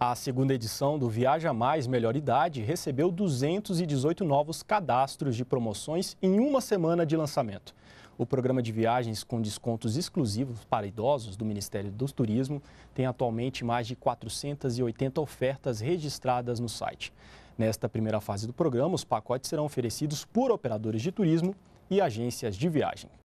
A segunda edição do Viaja Mais Melhor Idade recebeu 218 novos cadastros de promoções em uma semana de lançamento. O programa de viagens com descontos exclusivos para idosos do Ministério do Turismo tem atualmente mais de 480 ofertas registradas no site. Nesta primeira fase do programa, os pacotes serão oferecidos por operadores de turismo e agências de viagem.